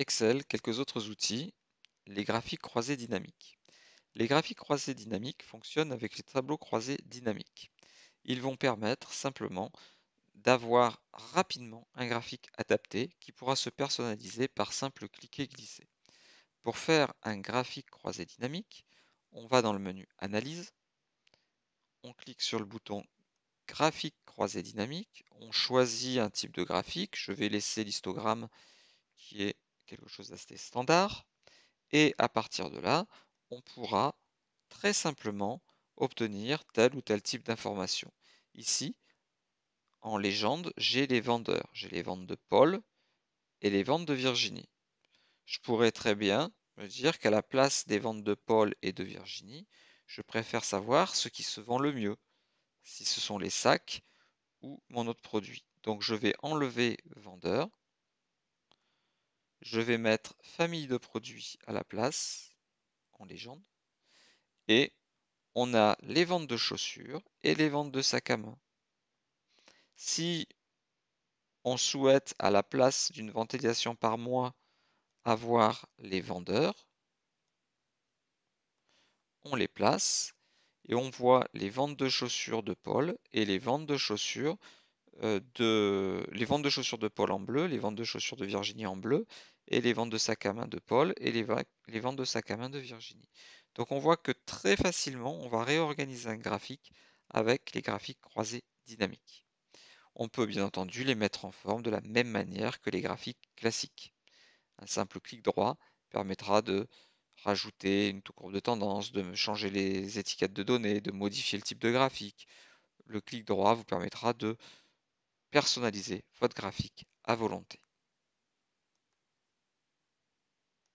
Excel, quelques autres outils, les graphiques croisés dynamiques. Les graphiques croisés dynamiques fonctionnent avec les tableaux croisés dynamiques. Ils vont permettre simplement d'avoir rapidement un graphique adapté qui pourra se personnaliser par simple cliquer glisser. Pour faire un graphique croisé dynamique, on va dans le menu Analyse, on clique sur le bouton Graphique croisé dynamique, on choisit un type de graphique, je vais laisser l'histogramme qui est quelque chose d'assez standard. Et à partir de là, on pourra très simplement obtenir tel ou tel type d'information. Ici, en légende, j'ai les vendeurs. J'ai les ventes de Paul et les ventes de Virginie. Je pourrais très bien me dire qu'à la place des ventes de Paul et de Virginie, je préfère savoir ce qui se vend le mieux, si ce sont les sacs ou mon autre produit. Donc je vais enlever vendeur je vais mettre famille de produits à la place, en légende. Et on a les ventes de chaussures et les ventes de sacs à main. Si on souhaite, à la place d'une ventilation par mois, avoir les vendeurs, on les place et on voit les ventes de chaussures de Paul et les ventes de chaussures euh, de les ventes de chaussures de Paul en bleu, les ventes de chaussures de Virginie en bleu et les ventes de sac à main de Paul et les, ventes de sac à main de Virginie. Donc on voit que très facilement, on va réorganiser un graphique avec les graphiques croisés dynamiques. On peut bien entendu les mettre en forme de la même manière que les graphiques classiques. Un simple clic droit permettra de rajouter une courbe de tendance, de changer les étiquettes de données, de modifier le type de graphique. Le clic droit vous permettra de personnaliser votre graphique à volonté.